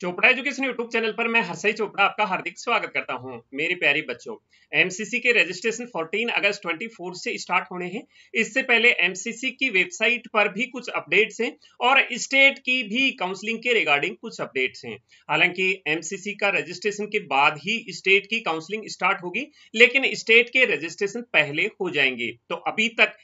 Chopra education YouTube channel पर मैं हरसई चोपड़ा आपका हार्दिक स्वागत करता हूं मेरे प्यारे बच्चों एमसीसी के रजिस्ट्रेशन 14 अगस्त 24 से स्टार्ट होने हैं इससे पहले एमसीसी की वेबसाइट पर भी कुछ अपडेट्स हैं और स्टेट की भी काउंसलिंग के रिगार्डिंग कुछ अपडेट्स हैं हालांकि एमसीसी का रजिस्ट्रेशन के बाद ही स्टेट की काउंसलिंग स्टार्ट होगी लेकिन स्टेट के रजिस्ट्रेशन पहले हो जाएंगे तो अभी तक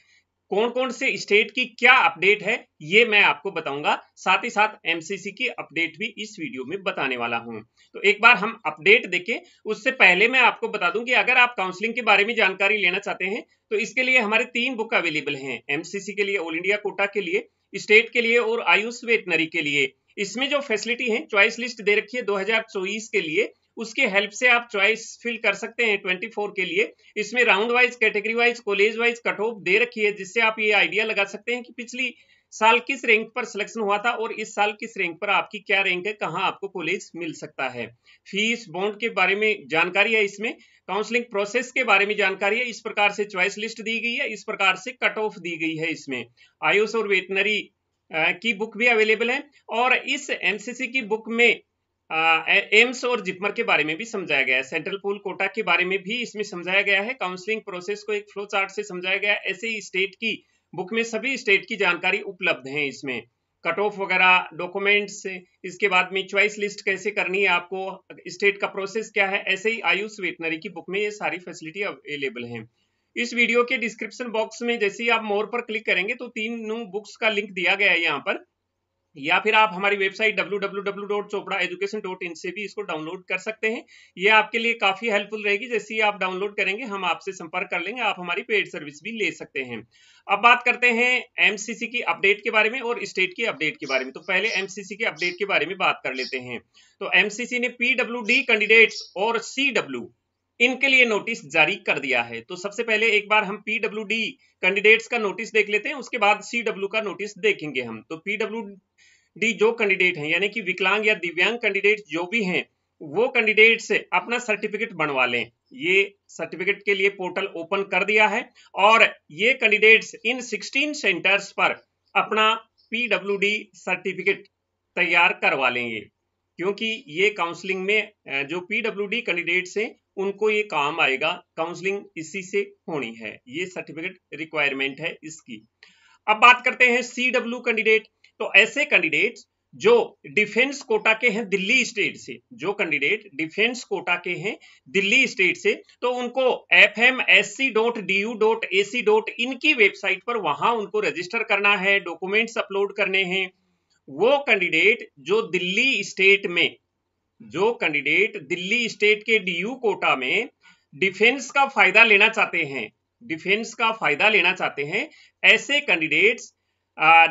कौन कौन से स्टेट की क्या अपडेट है ये मैं आपको बताऊंगा साथ ही साथ एमसीसी की अपडेट भी इस वीडियो में बताने वाला हूं तो एक बार हम अपडेट देखें उससे पहले मैं आपको बता दूं कि अगर आप काउंसलिंग के बारे में जानकारी लेना चाहते हैं तो इसके लिए हमारे तीन बुक अवेलेबल हैं एमसीसी के लिए ऑल इंडिया कोटा के लिए स्टेट के लिए और आयुष वेटनरी के लिए इसमें जो फैसिलिटी है चॉइस लिस्ट दे रखी है दो के लिए उसके हेल्प से आप चॉइस फिल कर सकते हैं 24 के लिए इसमें round wise category wise college wise cut off दे रखी है जिससे आप ये आइडिया लगा सकते हैं कि पिछली साल किस रैंक पर सिलेक्शन हुआ था और इस साल किस रैंक पर आपकी क्या रैंक है कहाँ आपको कॉलेज मिल सकता है फीस बॉन्ड के बारे में जानकारी है इसमें काउंसलिंग प्रोसेस के बारे में जानकारी है इस प्रकार से चॉइस लिस्ट दी गई है इस प्रकार से कट ऑफ दी गई है इसमें आयुष और वेटनरी की बुक भी अवेलेबल है और इस एमसीसी की बुक में एम्स और जिपमर के बारे में भी समझाया गया है सेंट्रल पोल कोटा के बारे में भी इसमें समझाया गया है काउंसलिंग प्रोसेस को एक फ्लो चार्ट से समझाया गया है ऐसे ही स्टेट की बुक में सभी स्टेट की जानकारी उपलब्ध है इसमें कट ऑफ वगैरह डॉक्यूमेंट्स इसके बाद में चॉइस लिस्ट कैसे करनी है आपको स्टेट का प्रोसेस क्या है ऐसे ही आयुष वेटनरी की बुक में ये सारी फैसिलिटी अवेलेबल है इस वीडियो के डिस्क्रिप्शन बॉक्स में जैसे ही आप मोर पर क्लिक करेंगे तो तीन बुक्स का लिंक दिया गया है यहाँ पर या फिर आप हमारी वेबसाइट www.chopraeducation.in से भी इसको डाउनलोड कर सकते हैं ये आपके लिए काफ़ी हेल्पफुल रहेगी जैसे ही आप डाउनलोड करेंगे हम आपसे संपर्क कर लेंगे आप हमारी पेड सर्विस भी ले सकते हैं अब बात करते हैं एमसीसी की अपडेट के बारे में और स्टेट की अपडेट के बारे में तो पहले एमसीसी के अपडेट के बारे में बात कर लेते हैं तो एमसीसी ने पीडब्ल्यू कैंडिडेट्स और सी इनके लिए नोटिस जारी कर दिया है तो सबसे पहले एक बार हम पीडब्ल्यू डी कैंडिडेट्स का नोटिस देख लेते हैं उसके बाद सी डब्ल्यू का नोटिस देखेंगे हम तो पीडब्ल्यू डी जो कैंडिडेट हैं यानी कि विकलांग या दिव्यांग कैंडिडेट जो भी हैं वो कैंडिडेट से अपना सर्टिफिकेट बनवा लें ये सर्टिफिकेट के लिए पोर्टल ओपन कर दिया है और ये कैंडिडेट्स इन 16 सेंटर्स पर अपना पीडब्ल्यू सर्टिफिकेट तैयार करवा लेंगे क्योंकि ये काउंसलिंग में जो पीडब्ल्यू कैंडिडेट्स हैं उनको ये काम आएगा काउंसलिंग इसी से होनी है ये सर्टिफिकेट रिक्वायरमेंट है इसकी अब बात करते हैं सी डब्ल्यू कैंडिडेट तो ऐसे कैंडिडेट जो डिफेंस कोटा के हैं दिल्ली स्टेट से जो कैंडिडेट डिफेंस कोटा के हैं दिल्ली स्टेट से तो उनको F M S C dot D U dot A C dot in website पर वहां उनको रजिस्टर करना है डॉक्यूमेंट्स अपलोड करने हैं वो कैंडिडेट जो दिल्ली स्टेट में जो कैंडिडेट दिल्ली स्टेट के डीयू कोटा में डिफेंस का फायदा लेना चाहते हैं डिफेंस का फायदा लेना चाहते हैं ऐसे कैंडिडेट्स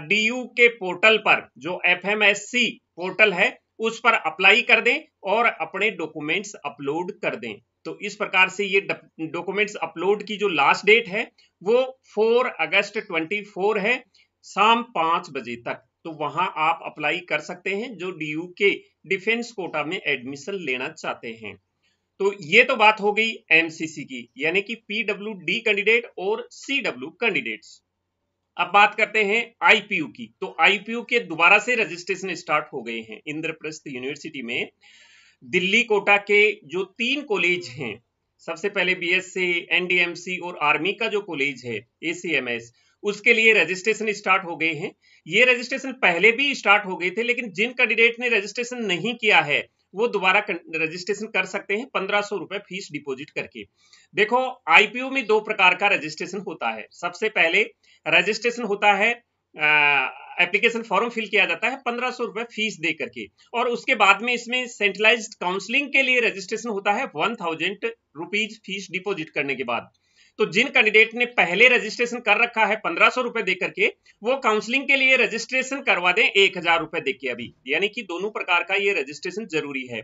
डीयू के पोर्टल पर जो एफएमएससी पोर्टल है उस पर अप्लाई कर दें और अपने डॉक्यूमेंट्स अपलोड कर दें तो इस प्रकार से ये डॉक्यूमेंट्स अपलोड की जो लास्ट डेट है वो 4 अगस्त 24 है शाम पांच बजे तक तो वहां आप अप्लाई कर सकते हैं जो डीयू के डिफेंस कोटा में एडमिशन लेना चाहते हैं तो ये तो बात हो गई एमसीसी की यानी कि डी कैंडिडेट और सीडब्ल्यू कैंडिडेट्स अब बात करते हैं आईपीयू की तो आईपीयू के दोबारा से रजिस्ट्रेशन स्टार्ट हो गए हैं इंद्रप्रस्थ यूनिवर्सिटी में दिल्ली कोटा के जो तीन कॉलेज हैं सबसे पहले बीएससी एनडीएमसी और आर्मी का जो कॉलेज है एसीएमएस उसके लिए रजिस्ट्रेशन स्टार्ट हो गए हैं ये रजिस्ट्रेशन पहले भी स्टार्ट हो गए थे लेकिन जिन कैंडिडेट ने रजिस्ट्रेशन नहीं किया है वो दोबारा रजिस्ट्रेशन कर सकते हैं पंद्रह सौ रुपए फीस डिपॉजिट करके देखो आईपीओ में दो प्रकार का रजिस्ट्रेशन होता है सबसे पहले रजिस्ट्रेशन होता है एप्लीकेशन फॉर्म फिल किया जाता है पंद्रह सौ रुपए फीस दे करके और उसके बाद में इसमें सेंट्रलाइज्ड काउंसलिंग के लिए रजिस्ट्रेशन होता है one thousand rupees fees deposit करने के बाद तो जिन कैंडिडेट ने पहले रजिस्ट्रेशन कर रखा है पंद्रह सौ रुपए देकर के वो काउंसलिंग के लिए रजिस्ट्रेशन करवा दें एक हजार रुपए देके अभी यानी कि दोनों प्रकार का ये रजिस्ट्रेशन जरूरी है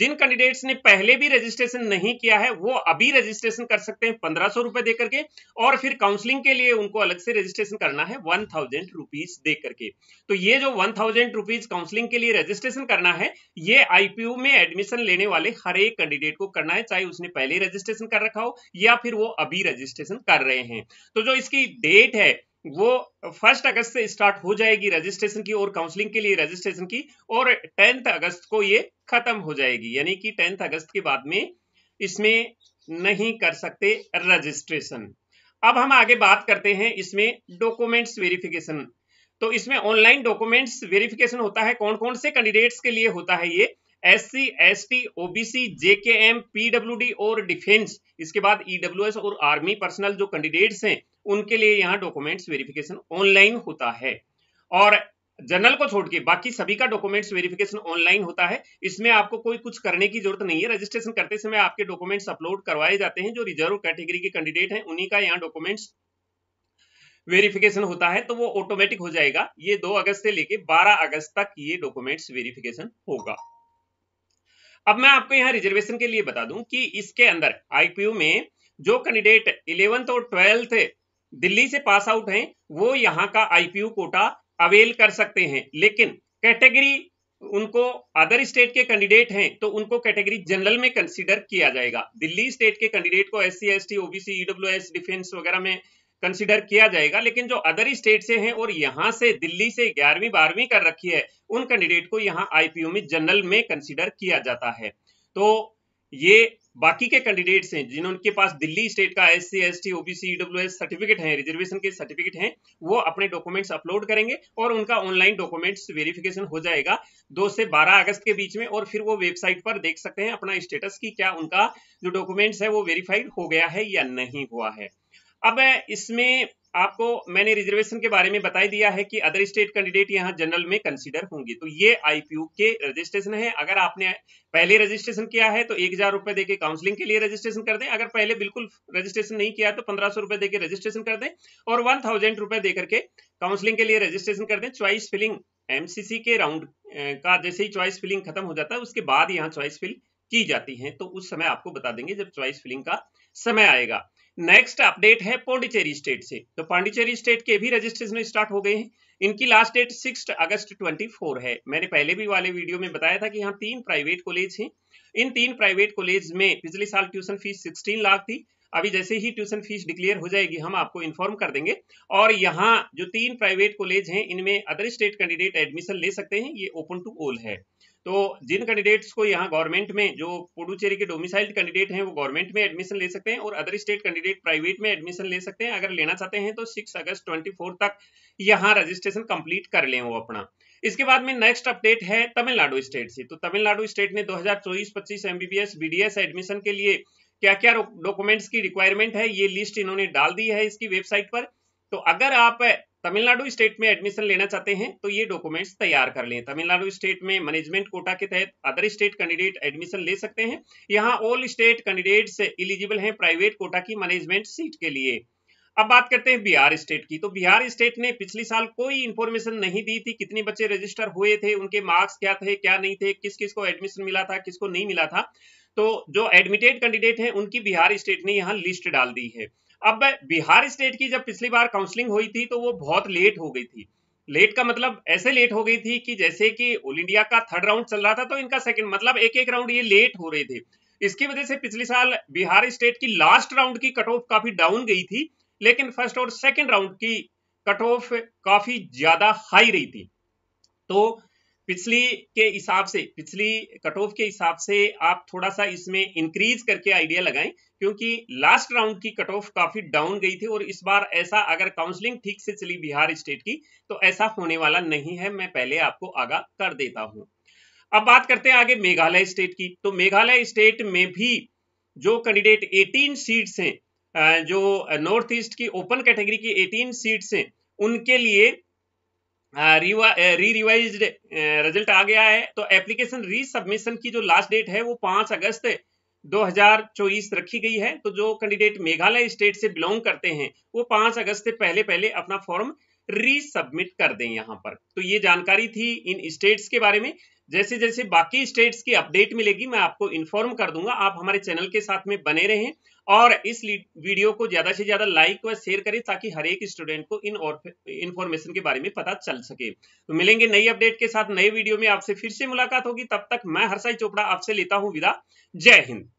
जिन कैंडिडेट्स ने पहले भी रजिस्ट्रेशन नहीं किया है वो अभी रजिस्ट्रेशन कर सकते हैं पंद्रह सौ रुपए देकर के और फिर काउंसलिंग के लिए उनको अलग से रजिस्ट्रेशन करना है वन थाउजेंड रुपीज दे करके तो ये जो वन थाउजेंड रुपीज काउंसलिंग के लिए रजिस्ट्रेशन करना है ये आईपीयू में एडमिशन लेने वाले हर एक कैंडिडेट को करना है चाहे उसने पहले रजिस्ट्रेशन कर रखा हो या फिर वो अभी रजिस्ट्रेशन कर रहे हैं तो जो इसकी डेट है वो फर्स्ट अगस्त से स्टार्ट हो जाएगी रजिस्ट्रेशन की और काउंसलिंग के लिए रजिस्ट्रेशन की और टेंथ अगस्त को ये खत्म हो जाएगी यानी कि टेंथ अगस्त के बाद में इसमें नहीं कर सकते रजिस्ट्रेशन अब हम आगे बात करते हैं इसमें डॉक्यूमेंट्स वेरिफिकेशन तो इसमें ऑनलाइन डॉक्यूमेंट्स वेरिफिकेशन होता है कौन कौन से कैंडिडेट्स के लिए होता है ये S C S T OBC JKM PWD और डिफेंस इसके बाद ईडब्ल्यूएस e और आर्मी पर्सनल जो कैंडिडेट्स हैं उनके लिए यहाँ डॉक्यूमेंट्स वेरिफिकेशन ऑनलाइन होता है और जनरल को छोड़ के बाकी सभी का डॉक्यूमेंट्स वेरिफिकेशन ऑनलाइन होता है इसमें आपको कोई कुछ करने की जरूरत नहीं है रजिस्ट्रेशन करते समय आपके डॉक्यूमेंट्स अपलोड करवाए जाते हैं जो रिजर्व कैटेगरी के कैंडिडेट हैं उन्हीं का यहाँ डॉक्यूमेंट्स वेरिफिकेशन होता है तो वो ऑटोमेटिक हो जाएगा ये दो अगस्त से लेके बारह अगस्त तक ये डॉक्यूमेंट्स वेरिफिकेशन होगा अब मैं आपको यहाँ रिजर्वेशन के लिए बता दूं कि इसके अंदर आईपीयू में जो कैंडिडेट इलेवेंथ और ट्वेल्थ दिल्ली से पास आउट हैं वो यहाँ का आईपीयू कोटा अवेल कर सकते हैं लेकिन कैटेगरी उनको अदर स्टेट के कैंडिडेट हैं तो उनको कैटेगरी जनरल में कंसीडर किया जाएगा दिल्ली स्टेट के कैंडिडेट को S C S T OBC defence वगैरह में कंसिडर किया जाएगा लेकिन जो अदर स्टेट से हैं और यहाँ से दिल्ली से ग्यारहवीं बारहवीं कर रखी है उन कैंडिडेट को यहाँ आईपीओ में जनरल में कंसिडर किया जाता है तो ये बाकी के कैंडिडेट्स हैं जिनके पास दिल्ली स्टेट का S C S T OBC certificate है रिजर्वेशन के सर्टिफिकेट हैं वो अपने डॉक्यूमेंट्स अपलोड करेंगे और उनका ऑनलाइन डॉक्यूमेंट्स वेरिफिकेशन हो जाएगा दो से बारह अगस्त के बीच में और फिर वो वेबसाइट पर देख सकते हैं अपना स्टेटस की क्या उनका जो डॉक्यूमेंट्स है वो वेरीफाइड हो गया है या नहीं हुआ है अब इसमें आपको मैंने रिजर्वेशन के बारे में बताई दिया है कि अदर स्टेट कैंडिडेट यहाँ जनरल में कंसिडर होंगे तो ये आईपीयू के रजिस्ट्रेशन है अगर आपने पहले रजिस्ट्रेशन किया है तो एक हजार रुपए देकर काउंसलिंग के लिए रजिस्ट्रेशन कर दें अगर पहले बिल्कुल रजिस्ट्रेशन नहीं किया तो पंद्रह सौ रुपए देकर रजिस्ट्रेशन कर दें और वन थाउजेंड रुपए देकर के काउंसलिंग के लिए रजिस्ट्रेशन कर दें चॉइस फिलिंग एमसीसी के राउंड का जैसे ही चॉइस फिलिंग खत्म हो जाता है उसके बाद यहाँ चॉइस फिल की जाती हैं तो उस समय आपको बता देंगे जब चॉइस फिलिंग का समय आएगा नेक्स्ट अपडेट है पौंडीचेरी स्टेट से तो पांडिचेरी स्टेट के भी रजिस्ट्रेशन स्टार्ट हो गए हैं इनकी लास्ट डेट सिक्स अगस्त 24 है मैंने पहले भी वाले वीडियो में बताया था कि यहाँ तीन प्राइवेट कॉलेज हैं इन तीन प्राइवेट कॉलेज में पिछले साल ट्यूशन फीस 16 लाख थी अभी जैसे ही ट्यूशन फीस डिक्लेयर हो जाएगी हम आपको इन्फॉर्म कर देंगे और यहाँ जो तीन प्राइवेट कॉलेज हैं इनमें अदर स्टेट कैंडिडेट एडमिशन ले सकते हैं ये ओपन टू ऑल है तो जिन कैंडिडेट्स को यहाँ गवर्नमेंट में जो पुडुचेरी के डोमिसाइल्ड कैंडिडेट हैं वो गवर्नमेंट में एडमिशन ले सकते हैं और अदर स्टेट कैंडिडेट प्राइवेट में एडमिशन ले सकते हैं अगर लेना चाहते हैं तो सिक्स अगस्त ट्वेंटी तक यहाँ रजिस्ट्रेशन कंप्लीट कर लें वो अपना इसके बाद में नेक्स्ट अपडेट है तमिलनाडु स्टेट से तो तमिलनाडु स्टेट ने दो हजार एमबीबीएस बीडीएस एडमिशन के लिए क्या क्या डॉक्यूमेंट्स की रिक्वायरमेंट है ये लिस्ट इन्होंने डाल दी है इसकी वेबसाइट पर तो अगर आप तमिलनाडु स्टेट में एडमिशन लेना चाहते हैं तो ये डॉक्यूमेंट्स तैयार कर लें तमिलनाडु स्टेट में मैनेजमेंट कोटा के तहत अदर स्टेट कैंडिडेट एडमिशन ले सकते हैं यहाँ ऑल स्टेट कैंडिडेट्स इलिजिबल हैं प्राइवेट कोटा की मैनेजमेंट सीट के लिए अब बात करते हैं बिहार स्टेट की तो बिहार स्टेट ने पिछले साल कोई इंफॉर्मेशन नहीं दी थी कितने बच्चे रजिस्टर हुए थे उनके मार्क्स क्या थे क्या नहीं थे किस किस को एडमिशन मिला था किसको नहीं मिला था तो जो एडमिटेड कैंडिडेट हैं उनकी बिहार स्टेट ने यहाँ लिस्ट डाल दी है अब बिहार स्टेट की जब पिछली बार काउंसलिंग हुई थी तो वो बहुत लेट हो गई थी लेट का मतलब ऐसे लेट हो गई थी कि जैसे कि ऑल इंडिया का थर्ड राउंड चल रहा था तो इनका सेकंड मतलब एक एक राउंड ये लेट हो रहे थे इसकी वजह से पिछले साल बिहार स्टेट की लास्ट राउंड की कट ऑफ काफी डाउन गई थी लेकिन फर्स्ट और सेकेंड राउंड की कट ऑफ काफी ज्यादा हाई रही थी तो पिछली के हिसाब से पिछली कट ऑफ के हिसाब से आप थोड़ा सा इसमें इंक्रीज करके आइडिया लगाएं क्योंकि लास्ट राउंड की कट ऑफ काफी डाउन गई थी और इस बार ऐसा अगर काउंसलिंग ठीक से चली बिहार स्टेट की तो ऐसा होने वाला नहीं है मैं पहले आपको आगाह कर देता हूं अब बात करते हैं आगे मेघालय स्टेट की तो मेघालय स्टेट में भी जो कैंडिडेट 18 सीट्स हैं जो नॉर्थ ईस्ट की ओपन कैटेगरी की 18 सीट्स हैं उनके लिए री रिवाइज रिजल्ट आ गया है तो एप्लीकेशन रीसबमिशन की जो लास्ट डेट है वो पांच अगस्त है, 2024 रखी गई है तो जो कैंडिडेट मेघालय स्टेट से बिलोंग करते हैं वो पांच अगस्त से पहले पहले अपना फॉर्म रीसबमिट कर दें यहां पर तो ये जानकारी थी इन स्टेट्स के बारे में जैसे जैसे बाकी स्टेट्स की अपडेट मिलेगी मैं आपको इन्फॉर्म कर दूंगा आप हमारे चैनल के साथ में बने रहें और इस वीडियो को ज्यादा से ज्यादा लाइक व शेयर करें ताकि हर एक स्टूडेंट को इन और इन्फॉर्मेशन के बारे में पता चल सके तो मिलेंगे नई अपडेट के साथ नए वीडियो में आपसे फिर से मुलाकात होगी तब तक मैं हरसाई चोपड़ा आपसे लेता हूँ विदा जय हिंद